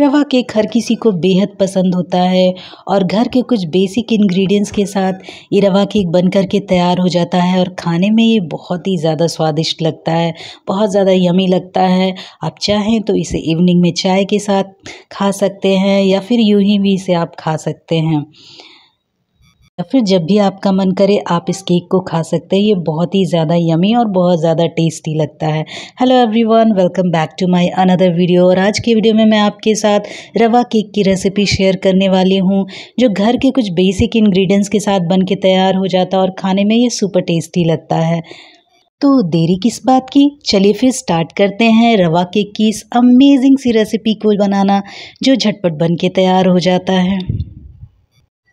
रवा केक हर किसी को बेहद पसंद होता है और घर के कुछ बेसिक इंग्रेडिएंट्स के साथ ये रवा केक बन कर के तैयार हो जाता है और खाने में ये बहुत ही ज़्यादा स्वादिष्ट लगता है बहुत ज़्यादा यमी लगता है आप चाहें तो इसे इवनिंग में चाय के साथ खा सकते हैं या फिर यूं ही भी इसे आप खा सकते हैं या फिर जब भी आपका मन करे आप इस केक को खा सकते हैं ये बहुत ही ज़्यादा यमी और बहुत ज़्यादा टेस्टी लगता है hello everyone welcome back to my another video और आज के वीडियो में मैं आपके साथ रवा केक की रेसिपी शेयर करने वाली हूँ जो घर के कुछ बेसिक इन्ग्रीडियंट्स के साथ बन के तैयार हो जाता है और खाने में ये सुपर टेस्टी लगता है तो देरी किस बात की चलिए फिर स्टार्ट करते हैं रवा केक की इस अमेजिंग सी रेसिपी को बनाना जो झटपट बन के तैयार हो जाता है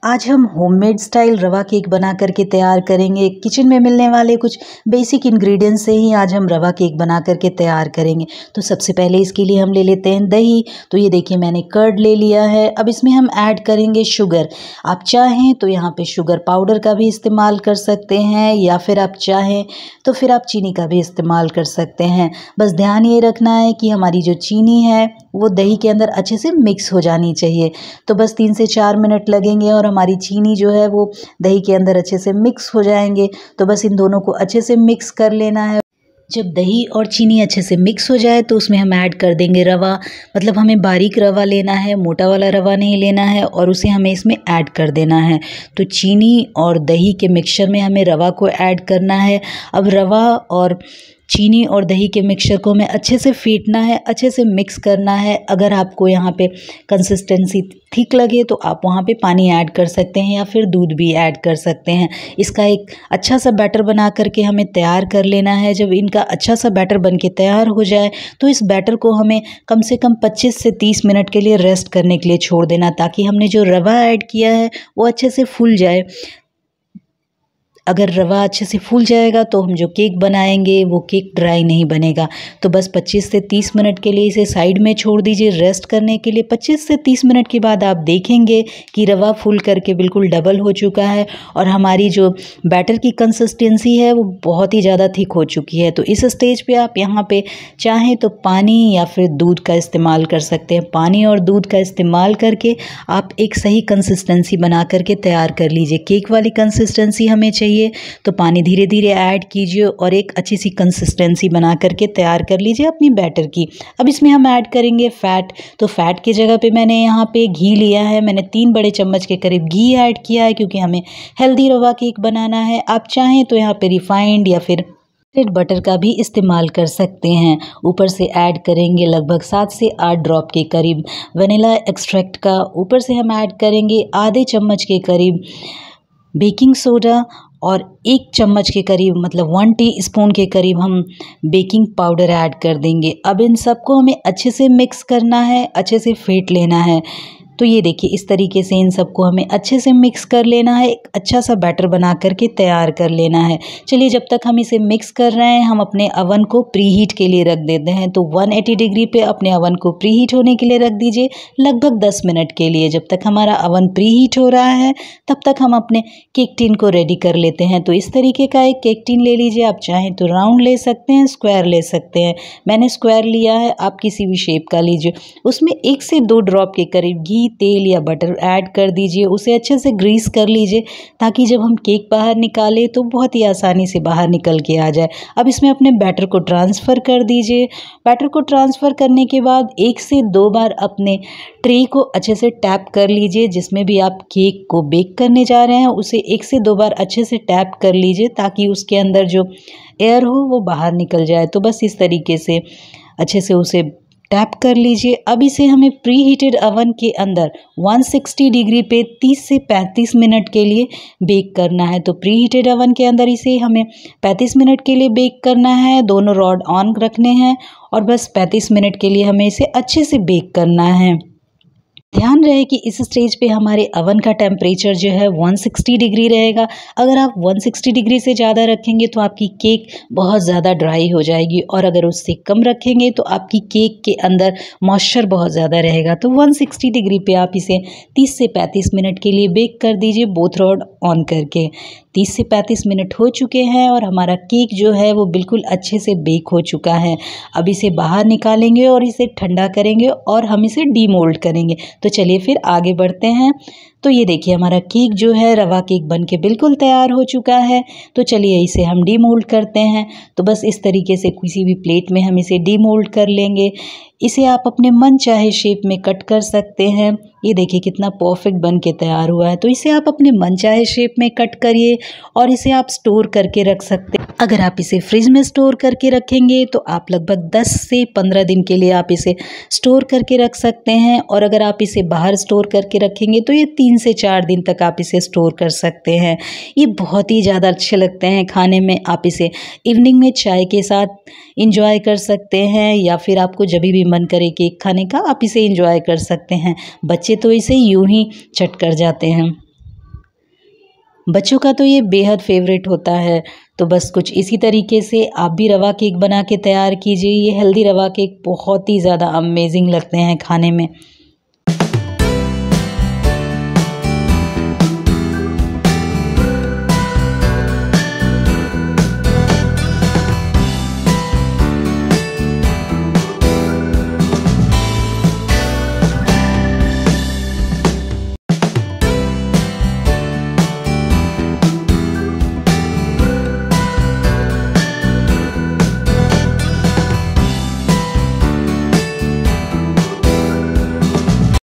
आज हम होममेड स्टाइल रवा केक बना करके तैयार करेंगे किचन में मिलने वाले कुछ बेसिक इंग्रेडिएंट्स से ही आज हम रवा केक बना करके तैयार करेंगे तो सबसे पहले इसके लिए हम ले लेते हैं दही तो ये देखिए मैंने कर्ड ले लिया है अब इसमें हम ऐड करेंगे शुगर आप चाहें तो यहाँ पे शुगर पाउडर का भी इस्तेमाल कर सकते हैं या फिर आप चाहें तो फिर आप चीनी का भी इस्तेमाल कर सकते हैं बस ध्यान ये रखना है कि हमारी जो चीनी है वो दही के अंदर अच्छे से मिक्स हो जानी चाहिए तो बस तीन से चार मिनट लगेंगे और हमारी चीनी जो है वो दही के अंदर अच्छे से मिक्स हो जाएंगे तो बस इन दोनों को अच्छे से मिक्स कर लेना है जब दही और चीनी अच्छे से मिक्स हो जाए तो उसमें हम ऐड कर देंगे रवा मतलब हमें बारीक रवा लेना है मोटा वाला रवा नहीं लेना है और उसे हमें इसमें ऐड कर देना है तो चीनी और दही के मिक्सचर में हमें रवा को ऐड करना है अब रवा और चीनी और दही के मिक्सचर को हमें अच्छे से फेंटना है अच्छे से मिक्स करना है अगर आपको यहाँ पे कंसिस्टेंसी ठीक लगे तो आप वहाँ पे पानी ऐड कर सकते हैं या फिर दूध भी ऐड कर सकते हैं इसका एक अच्छा सा बैटर बना करके हमें तैयार कर लेना है जब इनका अच्छा सा बैटर बन के तैयार हो जाए तो इस बैटर को हमें कम से कम 25 से 30 मिनट के लिए रेस्ट करने के लिए छोड़ देना ताकि हमने जो रवा ऐड किया है वो अच्छे से फूल जाए अगर रवा अच्छे से फूल जाएगा तो हम जो केक बनाएंगे वो केक ड्राई नहीं बनेगा तो बस 25 से 30 मिनट के लिए इसे साइड में छोड़ दीजिए रेस्ट करने के लिए 25 से 30 मिनट के बाद आप देखेंगे कि रवा फूल करके बिल्कुल डबल हो चुका है और हमारी जो बैटर की कंसिस्टेंसी है वो बहुत ही ज़्यादा थिक हो चुकी है तो इस स्टेज पर आप यहाँ पर चाहें तो पानी या फिर दूध का इस्तेमाल कर सकते हैं पानी और दूध का इस्तेमाल करके आप एक सही कंसिस्टेंसी बना करके तैयार कर लीजिए केक वाली कंसिस्टेंसी हमें चाहिए चाहिए तो पानी धीरे धीरे ऐड कीजिए और एक अच्छी सी कंसिस्टेंसी बना करके तैयार कर लीजिए अपनी बैटर की अब इसमें हम ऐड करेंगे फ़ैट तो फ़ैट की जगह पे मैंने यहाँ पे घी लिया है मैंने तीन बड़े चम्मच के करीब घी ऐड किया है क्योंकि हमें हेल्दी रवा केक बनाना है आप चाहें तो यहाँ पर रिफाइंड या फिर रेड बटर का भी इस्तेमाल कर सकते हैं ऊपर से ऐड करेंगे लगभग सात से आठ ड्रॉप के करीब वनीला एक्सट्रैक्ट का ऊपर से हम ऐड करेंगे आधे चम्मच के करीब बेकिंग सोडा और एक चम्मच के करीब मतलब वन टी स्पून के करीब हम बेकिंग पाउडर ऐड कर देंगे अब इन सबको हमें अच्छे से मिक्स करना है अच्छे से फेंट लेना है तो ये देखिए इस तरीके से इन सबको हमें अच्छे से मिक्स कर लेना है एक अच्छा सा बैटर बना करके तैयार कर लेना है चलिए जब तक हम इसे मिक्स कर रहे हैं हम अपने अवन को प्री हीट के लिए रख देते हैं तो 180 डिग्री पे अपने अवन को प्री हीट होने के लिए रख दीजिए लगभग 10 मिनट के लिए जब तक हमारा अवन प्री हीट हो रहा है तब तक हम अपने केक टिन को रेडी कर लेते हैं तो इस तरीके का एक केक टिन ले लीजिए आप चाहें तो राउंड ले सकते हैं स्क्वायर ले सकते हैं मैंने स्क्वायर लिया है आप किसी भी शेप का लीजिए उसमें एक से दो ड्रॉप के करीब घी घी तेल या बटर ऐड कर दीजिए उसे अच्छे से ग्रीस कर लीजिए ताकि जब हम केक बाहर निकालें तो बहुत ही आसानी से बाहर निकल के आ जाए अब इसमें अपने बैटर को ट्रांसफ़र कर दीजिए बैटर को ट्रांसफ़र करने के बाद एक से दो बार अपने ट्रे को अच्छे से टैप कर लीजिए जिसमें भी आप केक को बेक करने जा रहे हैं उसे एक से दो बार अच्छे से टैप कर लीजिए ताकि उसके अंदर जो एयर हो वो बाहर निकल जाए तो बस इस तरीके से अच्छे से उसे टैप कर लीजिए अब इसे हमें प्री हीटेड अवन के अंदर 160 डिग्री पे 30 से 35 मिनट के लिए बेक करना है तो प्री हीटेड अवन के अंदर इसे हमें 35 मिनट के लिए बेक करना है दोनों रॉड ऑन रखने हैं और बस 35 मिनट के लिए हमें इसे अच्छे से बेक करना है ध्यान रहे कि इस स्टेज पे हमारे अवन का टेम्परेचर जो है 160 डिग्री रहेगा अगर आप 160 डिग्री से ज़्यादा रखेंगे तो आपकी केक बहुत ज़्यादा ड्राई हो जाएगी और अगर उससे कम रखेंगे तो आपकी केक के अंदर मॉइस्चर बहुत ज़्यादा रहेगा तो 160 डिग्री पे आप इसे 30 से 35 मिनट के लिए बेक कर दीजिए बोथ रॉड ऑन करके तीस से पैंतीस मिनट हो चुके हैं और हमारा केक जो है वो बिल्कुल अच्छे से बेक हो चुका है अब इसे बाहर निकालेंगे और इसे ठंडा करेंगे और हम इसे डीमोल्ड करेंगे तो चलिए फिर आगे बढ़ते हैं तो ये देखिए हमारा केक जो है रवा केक बन के बिल्कुल तैयार हो चुका है तो चलिए इसे हम डीमोल्ड करते हैं तो बस इस तरीके से किसी भी प्लेट में हम इसे डीमोल्ड कर लेंगे इसे आप अपने मन चाहे शेप में कट कर सकते हैं ये देखिए कितना परफेक्ट बन के तैयार हुआ है तो इसे आप अपने मन चाहे शेप में कट करिए और इसे आप स्टोर करके रख सकते हैं अगर आप इसे फ्रिज में स्टोर करके रखेंगे तो आप लगभग 10 से 15 दिन के लिए आप इसे स्टोर करके रख सकते हैं और अगर आप इसे बाहर स्टोर करके रखेंगे तो ये तीन तीन से चार दिन तक आप इसे स्टोर कर सकते हैं ये बहुत ही ज़्यादा अच्छे लगते हैं खाने में आप इसे इवनिंग में चाय के साथ इंजॉय कर सकते हैं या फिर आपको जब भी मन करे केक खाने का आप इसे इंजॉय कर सकते हैं बच्चे तो इसे यूं ही चट कर जाते हैं बच्चों का तो ये बेहद फेवरेट होता है तो बस कुछ इसी तरीके से आप भी रवा केक बना के तैयार कीजिए ये हेल्दी रवा केक बहुत ही ज़्यादा अमेजिंग लगते हैं खाने में